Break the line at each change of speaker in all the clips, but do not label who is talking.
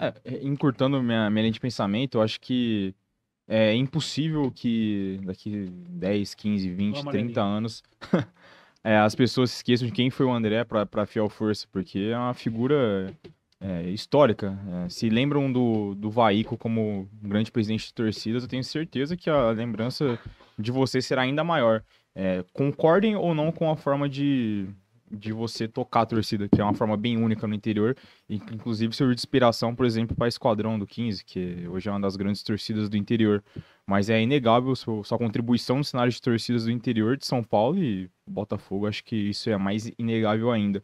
É, é, encurtando minha, minha linha de pensamento, eu acho que é impossível que daqui 10, 15, 20, 30 anos é, as pessoas se esqueçam de quem foi o André para Fiel Força, porque é uma figura é, histórica. É, se lembram do, do Vaico como grande presidente de torcidas, eu tenho certeza que a lembrança de você será ainda maior. É, concordem ou não com a forma de, de você tocar a torcida, que é uma forma bem única no interior, e inclusive serviu de inspiração, por exemplo, para Esquadrão do 15, que hoje é uma das grandes torcidas do interior. Mas é inegável sua, sua contribuição no cenário de torcidas do interior de São Paulo e Botafogo, acho que isso é mais inegável ainda.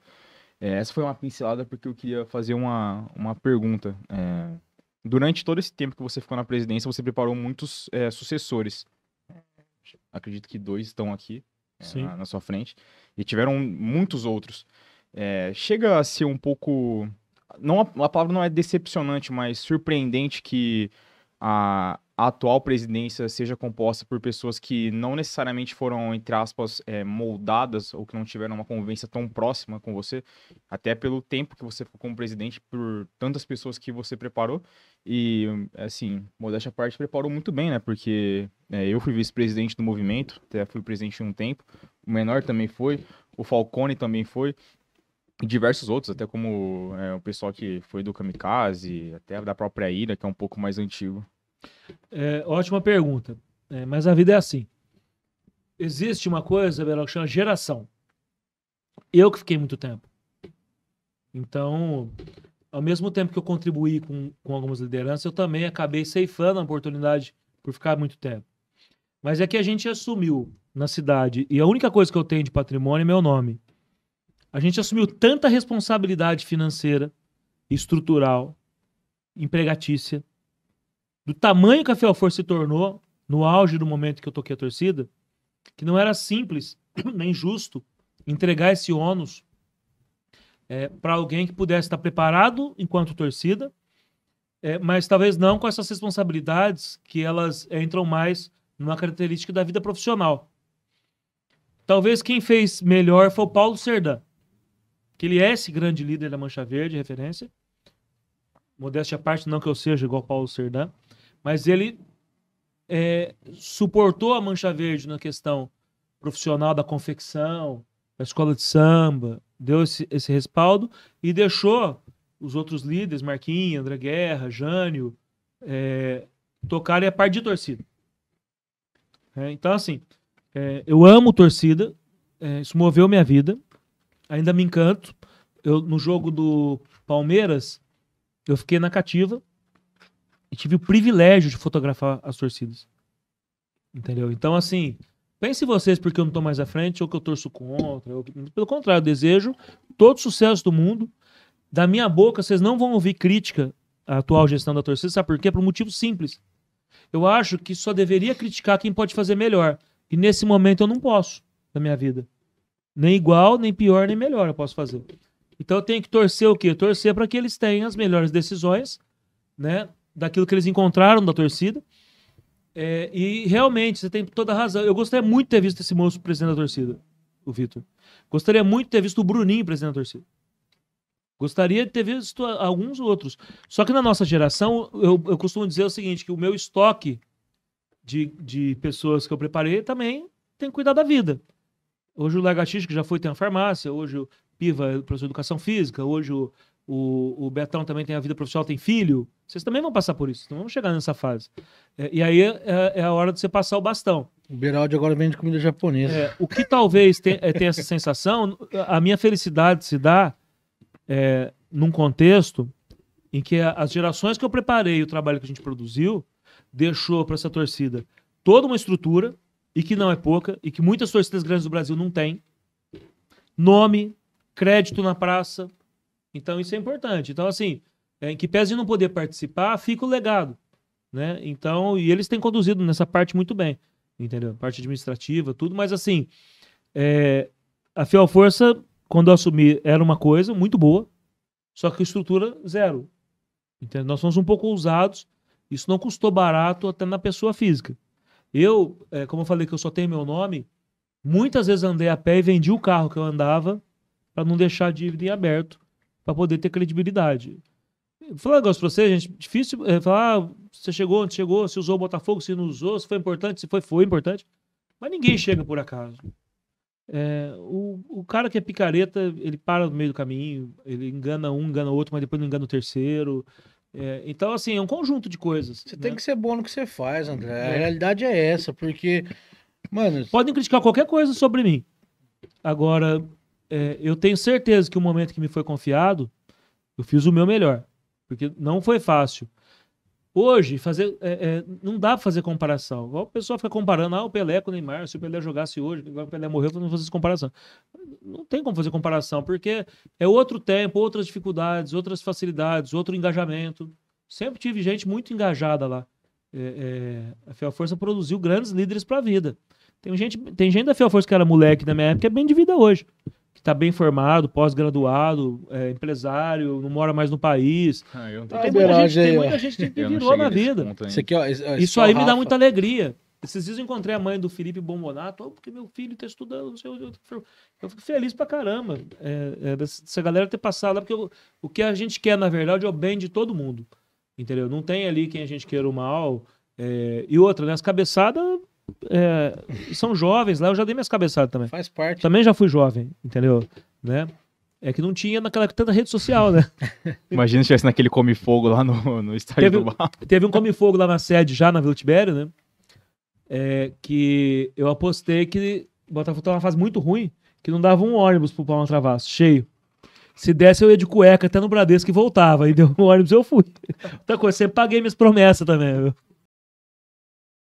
É, essa foi uma pincelada porque eu queria fazer uma, uma pergunta. É, durante todo esse tempo que você ficou na presidência, você preparou muitos é, sucessores. Acredito que dois estão aqui. Né, na, na, sua frente. E tiveram muitos outros. É, chega a ser um pouco. Não, a palavra não é decepcionante, mas surpreendente que a, a atual presidência seja composta por pessoas que não necessariamente foram, entre aspas, é, moldadas ou que não tiveram uma convivência tão próxima com você, até pelo tempo que você ficou como presidente, por tantas pessoas que você preparou. E, assim, modéstia à parte, preparou muito bem, né? Porque é, eu fui vice-presidente do movimento, até fui presidente um tempo, o Menor também foi, o Falcone também foi, e diversos outros, até como é, o pessoal que foi do Kamikaze, até da própria Ira, que é um pouco mais antigo.
É, ótima pergunta. É, mas a vida é assim. Existe uma coisa, Belo, que chama geração. Eu que fiquei muito tempo. Então, ao mesmo tempo que eu contribuí com, com algumas lideranças, eu também acabei ceifando a oportunidade por ficar muito tempo. Mas é que a gente assumiu na cidade, e a única coisa que eu tenho de patrimônio é meu nome. A gente assumiu tanta responsabilidade financeira, estrutural, empregatícia, do tamanho que a Fiel Força se tornou no auge do momento que eu toquei a torcida, que não era simples nem justo entregar esse ônus é, para alguém que pudesse estar preparado enquanto torcida, é, mas talvez não com essas responsabilidades que elas entram mais numa característica da vida profissional. Talvez quem fez melhor foi o Paulo Serdã, que ele é esse grande líder da Mancha Verde, referência. Modéstia à parte, não que eu seja igual Paulo Serdã, mas ele é, suportou a Mancha Verde na questão profissional da confecção, da escola de samba, deu esse, esse respaldo e deixou os outros líderes, Marquinhos, André Guerra, Jânio, é, tocarem a parte de torcida. É, então, assim, é, eu amo torcida, é, isso moveu minha vida, ainda me encanto. Eu, no jogo do Palmeiras, eu fiquei na cativa, e tive o privilégio de fotografar as torcidas. Entendeu? Então, assim, pense vocês porque eu não estou mais à frente ou que eu torço contra. Pelo contrário, desejo todo sucesso do mundo. Da minha boca, vocês não vão ouvir crítica à atual gestão da torcida. Sabe por quê? Por um motivo simples. Eu acho que só deveria criticar quem pode fazer melhor. E nesse momento eu não posso, na minha vida. Nem igual, nem pior, nem melhor eu posso fazer. Então eu tenho que torcer o quê? Torcer para que eles tenham as melhores decisões, né? daquilo que eles encontraram da torcida. É, e realmente, você tem toda a razão. Eu gostaria muito de ter visto esse moço presidente da torcida, o Vitor. Gostaria muito de ter visto o Bruninho presidente da torcida. Gostaria de ter visto alguns outros. Só que na nossa geração, eu, eu costumo dizer o seguinte: que o meu estoque de, de pessoas que eu preparei também tem que cuidar da vida. Hoje o Lagatix, que já foi, tem a farmácia. Hoje o Piva é professor de educação física. Hoje o o, o Betão também tem a vida profissional, tem filho. Vocês também vão passar por isso, então vamos chegar nessa fase. É, e aí é, é, a hora de você passar o bastão. O Beraldi agora vende comida japonesa. É, o que talvez tenha, eh, tenha essa sensação, a minha felicidade se dá é, num contexto em que as gerações que eu preparei, o trabalho que a gente produziu, deixou para essa torcida toda uma estrutura, e que não é pouca, e que muitas torcidas grandes do Brasil não têm. Nome, crédito na praça, então, isso é importante. Então, assim, é, em que pese de não poder participar, fica o legado. Né? Então, e eles têm conduzido nessa parte muito bem, entendeu? Parte administrativa, tudo, mas assim, é, a Fiel Força, quando eu assumi, era uma coisa muito boa, só que estrutura zero. Entendeu? Nós somos um pouco ousados, isso não custou barato até na pessoa física. Eu, é, como eu falei que eu só tenho meu nome, muitas vezes andei a pé e vendi o carro que eu andava para não deixar a dívida em aberto para poder ter credibilidade. Falar um negócio pra você, gente, difícil é, falar, ah, você chegou, não chegou, se usou o Botafogo, se não usou, se foi importante, se foi, foi importante. Mas ninguém chega por acaso. É, o, o cara que é picareta, ele para no meio do caminho, ele engana um, engana outro, mas depois não engana o terceiro. É, então, assim, é um conjunto de coisas. Você né? tem que ser bom no que você faz, André. A é. realidade é essa, porque. Mano. Podem criticar qualquer coisa sobre mim. Agora, é, eu tenho certeza que o momento que me foi confiado, eu fiz o meu melhor. Porque não foi fácil. Hoje, fazer, é, é, não dá para fazer comparação. o pessoal fica comparando, ah, o Pelé com o Neymar, se o Pelé jogasse hoje, agora o Pelé morreu, não fazer comparação. Não tem como fazer comparação, porque é outro tempo, outras dificuldades, outras facilidades, outro engajamento. Sempre tive gente muito engajada lá. É, é a Fiel Força produziu grandes líderes para a vida. Tem gente, tem gente da Fiel Força que era moleque na minha época, é bem de vida hoje que está bem formado, pós-graduado, é, empresário, não mora mais no país. Ah, então, tem, muita gente, tem, muita é. gente, que virou na vida. Isso, aqui, ó, é isso é aí me dá muita alegria. Esses dias eu encontrei a mãe do Felipe Bombonato, oh, porque meu filho está estudando, não sei o Eu fico feliz pra caramba é, é, dessa galera ter passado lá, porque eu, o que a gente quer, na verdade, é o bem de todo mundo. Entendeu? Não tem ali quem a gente queira o mal. É, e outra, né? As cabeçadas é, são jovens lá, eu já dei minhas cabeçadas também. Faz parte. Também já fui jovem, entendeu? Né? É que não tinha naquela tanta rede social, né? Imagina
se tivesse naquele come-fogo lá no, no
estádio teve, do bar. Teve um come-fogo lá na sede, já na Vila Tibério, né? É, que eu apostei que Botafogo tava numa fase muito ruim, que não dava um ônibus pro Palma Travasso, cheio. Se desse, eu ia de cueca até no Bradesco e voltava. E deu um ônibus, eu fui. Outra coisa, sempre paguei minhas promessas também, viu?